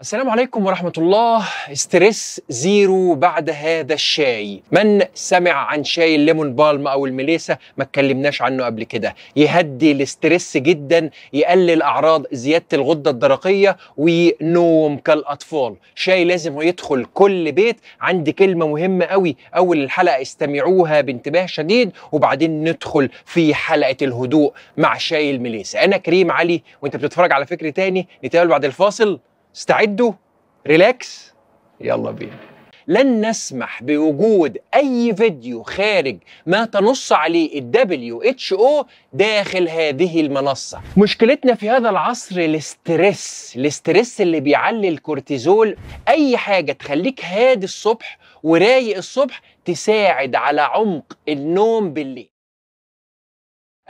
السلام عليكم ورحمة الله ستريس زيرو بعد هذا الشاي من سمع عن شاي الليمون بالم أو المليسة ما اتكلمناش عنه قبل كده يهدي الاسترس جدا يقلل أعراض زيادة الغدة الدرقية ونوم كالأطفال شاي لازم يدخل كل بيت عندي كلمة مهمة قوي أول الحلقة استمعوها بانتباه شديد وبعدين ندخل في حلقة الهدوء مع شاي المليسة أنا كريم علي وأنت بتتفرج على فكرة تاني نتقابل بعد الفاصل استعدوا ريلاكس يلا بينا لن نسمح بوجود أي فيديو خارج ما تنص عليه الدبليو اتش او داخل هذه المنصة مشكلتنا في هذا العصر الاسترس الاسترس اللي بيعلي الكورتيزول أي حاجة تخليك هادي الصبح ورايق الصبح تساعد على عمق النوم بالليل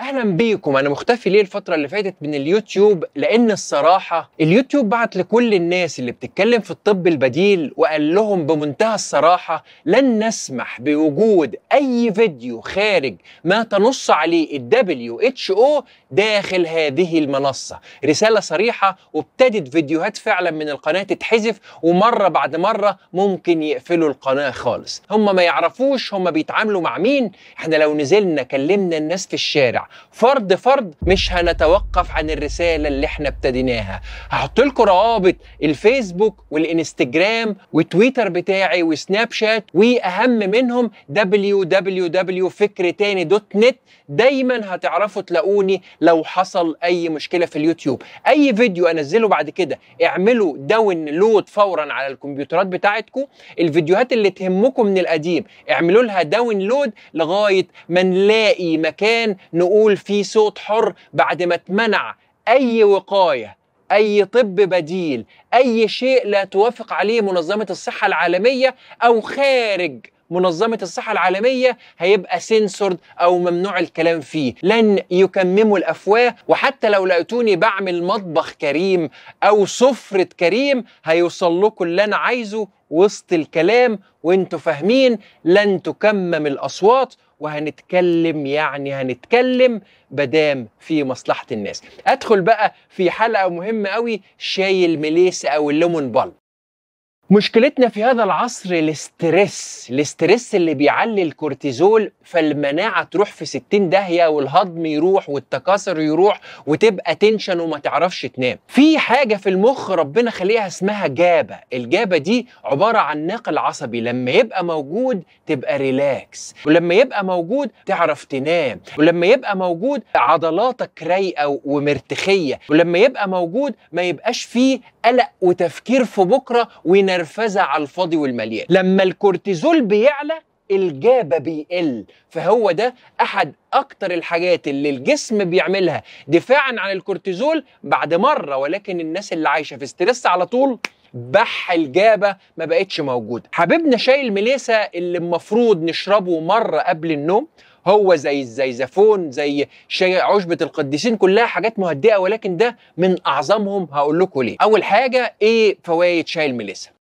اهلا بيكم انا مختفي ليه الفتره اللي فاتت من اليوتيوب لان الصراحه اليوتيوب بعت لكل الناس اللي بتتكلم في الطب البديل وقال لهم بمنتهى الصراحه لن نسمح بوجود اي فيديو خارج ما تنص عليه الدبليو اتش او داخل هذه المنصه رساله صريحه وابتدت فيديوهات فعلا من القناه تتحذف ومره بعد مره ممكن يقفلوا القناه خالص هم ما يعرفوش هم بيتعاملوا مع مين احنا لو نزلنا كلمنا الناس في الشارع فرد فرد مش هنتوقف عن الرسالة اللي احنا ابتديناها هحط لكم روابط الفيسبوك والانستجرام وتويتر بتاعي وسناب شات واهم منهم www.fikretani.net دايما هتعرفوا تلاقوني لو حصل اي مشكلة في اليوتيوب اي فيديو انزله بعد كده اعملوا داون لود فورا على الكمبيوترات بتاعتكم الفيديوهات اللي تهمكم من القديم اعملوا لها داون لود لغاية ما نلاقي مكان نقول بيقول في صوت حر بعد ما اتمنع أي وقاية أي طب بديل أي شيء لا توافق عليه منظمة الصحة العالمية أو خارج منظمة الصحة العالمية هيبقى سنسورد أو ممنوع الكلام فيه لن يكمموا الأفواه وحتى لو لقيتوني بعمل مطبخ كريم أو سفرة كريم هيوصل لكم اللي أنا عايزه وسط الكلام وانتوا فاهمين لن تكمم الأصوات وهنتكلم يعني هنتكلم بدام في مصلحه الناس ادخل بقى في حلقه مهمه قوي شاي المليس او الليمون بال مشكلتنا في هذا العصر الاسترس الاسترس اللي بيعلي الكورتيزول فالمناعة تروح في 60 داهية والهضم يروح والتكاثر يروح وتبقى تنشن وما تعرفش تنام في حاجة في المخ ربنا خليها اسمها جابة الجابة دي عبارة عن ناقل عصبي لما يبقى موجود تبقى ريلاكس ولما يبقى موجود تعرف تنام ولما يبقى موجود عضلاتك رايقة ومرتخية ولما يبقى موجود ما يبقاش فيه قلق وتفكير في بكرة وينام النرفزه على الفاضي والمليان لما الكورتيزول بيعلى الجابه بيقل فهو ده احد اكتر الحاجات اللي الجسم بيعملها دفاعا عن الكورتيزول بعد مره ولكن الناس اللي عايشه في ستريس على طول بح الجابة ما بقتش موجودة حبيبنا شاي المليسة اللي المفروض نشربه مرة قبل النوم هو زي الزيزفون زي شاي عشبة القديسين كلها حاجات مهدئة ولكن ده من أعظمهم هقول لكم ليه أول حاجة إيه فوائد شاي المليسة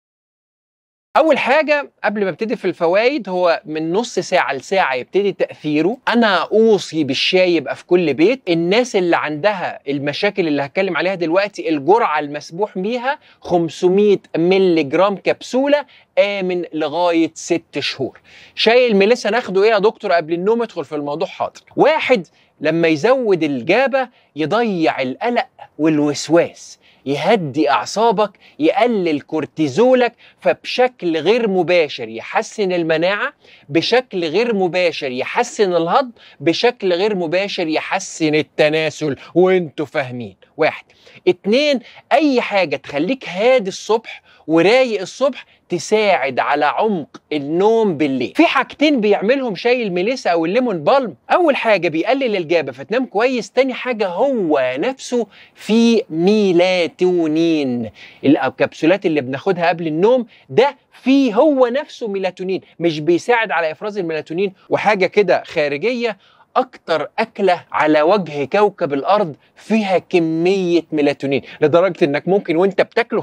اول حاجه قبل ما ابتدي في الفوائد هو من نص ساعه لساعه يبتدي تاثيره انا اوصي بالشاي يبقى في كل بيت الناس اللي عندها المشاكل اللي هتكلم عليها دلوقتي الجرعه المسموح بيها 500 مللي جرام كبسوله امن لغايه ست شهور شاي الميليسا ناخده ايه يا دكتور قبل النوم ادخل في الموضوع حاضر واحد لما يزود الجابه يضيع القلق والوسواس يهدي اعصابك يقلل كورتيزولك فبشكل غير مباشر يحسن المناعه بشكل غير مباشر يحسن الهضم بشكل غير مباشر يحسن التناسل وانتوا فاهمين واحد اتنين اي حاجه تخليك هادي الصبح ورايق الصبح تساعد على عمق النوم بالليل في حاجتين بيعملهم شاي الميليسا او الليمون بالم اول حاجه بيقلل الجابه فتنام كويس تاني حاجه هو نفسه في ميلاتونين الكبسولات اللي بناخدها قبل النوم ده فيه هو نفسه ميلاتونين مش بيساعد على افراز الميلاتونين وحاجه كده خارجيه اكتر اكله على وجه كوكب الارض فيها كميه ميلاتونين لدرجه انك ممكن وانت بتاكله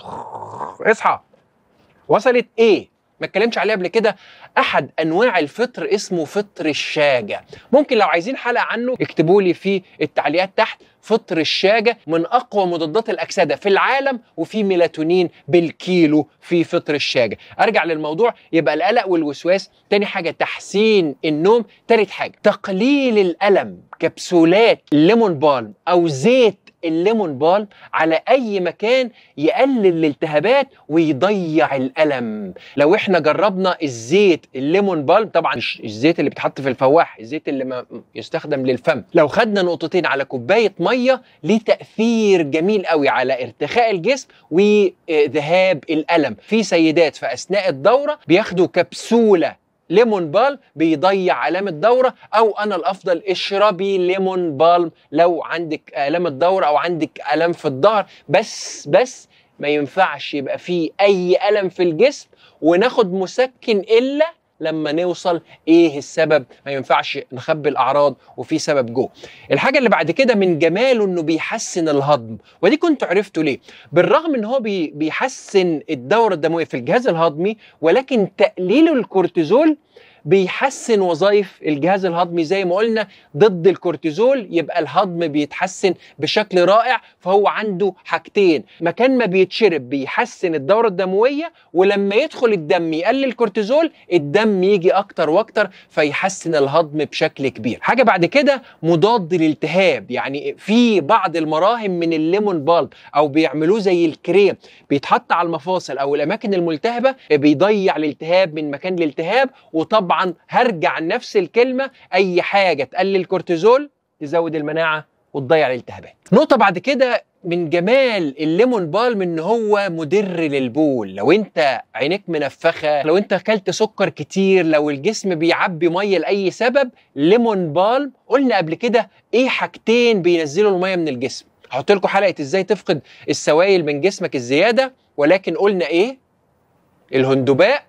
اصحى وصلت ايه ما اتكلمتش عليه قبل كده احد انواع الفطر اسمه فطر الشاجه ممكن لو عايزين حلقه عنه اكتبوا لي في التعليقات تحت فطر الشاجة من أقوى مضادات الأكسدة في العالم وفي ميلاتونين بالكيلو في فطر الشاجة أرجع للموضوع يبقى القلق والوسواس تاني حاجة تحسين النوم تالت حاجة تقليل الألم كبسولات ليمون بالم أو زيت الليمون بالب على اي مكان يقلل الالتهابات ويضيع الالم لو احنا جربنا الزيت الليمون بالب طبعا مش الزيت اللي بيتحط في الفواح الزيت اللي ما يستخدم للفم لو خدنا نقطتين على كوبايه ميه ليه تاثير جميل قوي على ارتخاء الجسم وذهاب الالم في سيدات في اثناء الدوره بياخدوا كبسوله ليمون بالم بيضيع آلام الدورة أو أنا الأفضل اشربي ليمون بالم لو عندك آلام الدورة أو عندك آلام في الظهر بس بس ما ينفعش يبقى فيه أي ألم في الجسم وناخد مسكن إلا لما نوصل ايه السبب ما ينفعش نخبي الاعراض وفي سبب جوه الحاجه اللي بعد كده من جماله انه بيحسن الهضم ودي كنت عرفته ليه بالرغم ان هو بيحسن الدوره الدمويه في الجهاز الهضمي ولكن تقليل الكورتيزول بيحسن وظائف الجهاز الهضمي زي ما قلنا ضد الكورتيزول يبقى الهضم بيتحسن بشكل رائع فهو عنده حاجتين مكان ما بيتشرب بيحسن الدوره الدمويه ولما يدخل الدم يقلل الكورتيزول الدم يجي اكتر واكتر فيحسن الهضم بشكل كبير حاجه بعد كده مضاد للالتهاب يعني في بعض المراهم من الليمون بالب او بيعملوه زي الكريم بيتحط على المفاصل او الاماكن الملتهبه بيضيع الالتهاب من مكان الالتهاب وطبعا طبعا هرجع نفس الكلمه اي حاجه تقلل الكورتيزول تزود المناعه وتضيع الالتهابات نقطه بعد كده من جمال الليمون بالم ان هو مدر للبول لو انت عينيك منفخه لو انت اكلت سكر كتير لو الجسم بيعبي ميه لاي سبب ليمون بالم قلنا قبل كده ايه حاجتين بينزلوا الميه من الجسم هحط لكم حلقه ازاي تفقد السوائل من جسمك الزياده ولكن قلنا ايه الهندباء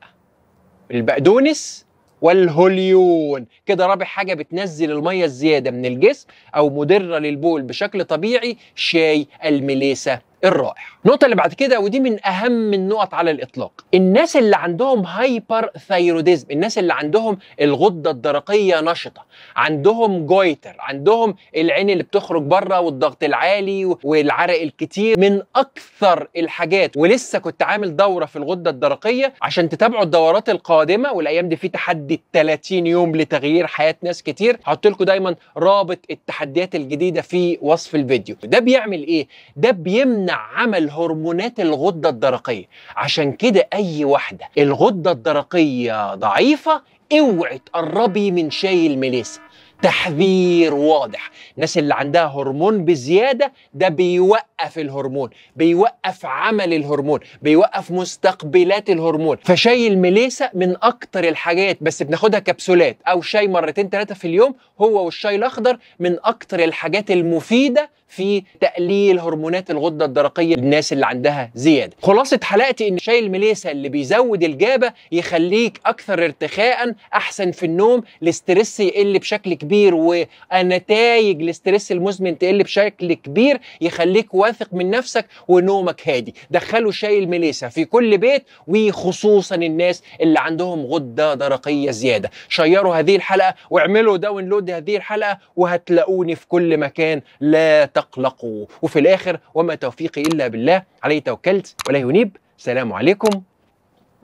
البقدونس والهوليون كده رابع حاجة بتنزل المية الزيادة من الجسم أو مدرة للبول بشكل طبيعي شاي المليسة الرائع. النقطة اللي بعد كده ودي من أهم النقط على الإطلاق الناس اللي عندهم هايبر ثايروديزم الناس اللي عندهم الغدة الدرقية نشطة عندهم جويتر عندهم العين اللي بتخرج بره والضغط العالي والعرق الكتير من أكثر الحاجات ولسه كنت عامل دورة في الغدة الدرقية عشان تتابعوا الدورات القادمة والأيام دي في تحدي 30 يوم لتغيير حياة ناس كتير هحط لكم دايما رابط التحديات الجديدة في وصف الفيديو ده بيعمل إيه؟ ده بيمنع عمل هرمونات الغده الدرقيه عشان كده اي واحده الغده الدرقيه ضعيفه اوعي تقربي من شاي الميليسا تحذير واضح الناس اللي عندها هرمون بزيادة ده بيوقف الهرمون بيوقف عمل الهرمون بيوقف مستقبلات الهرمون فشاي المليسة من أكتر الحاجات بس بناخدها كبسولات أو شاي مرتين ثلاثة في اليوم هو والشاي الأخضر من أكتر الحاجات المفيدة في تقليل هرمونات الغدة الدرقية للناس اللي عندها زيادة خلاصة حلقتي إن شاي المليسة اللي بيزود الجابة يخليك أكثر ارتخاء أحسن في النوم الاسترس يقل بشكل كبير كبير ونتائج الاسترس المزمن تقل بشكل كبير يخليك واثق من نفسك ونومك هادي دخلوا شاي الميليسا في كل بيت وخصوصا الناس اللي عندهم غده درقيه زياده شيروا هذه الحلقه واعملوا داونلود هذه الحلقه وهتلاقوني في كل مكان لا تقلقوا وفي الاخر وما توفيقي الا بالله عليه توكلت ولا ينيب سلام عليكم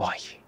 باي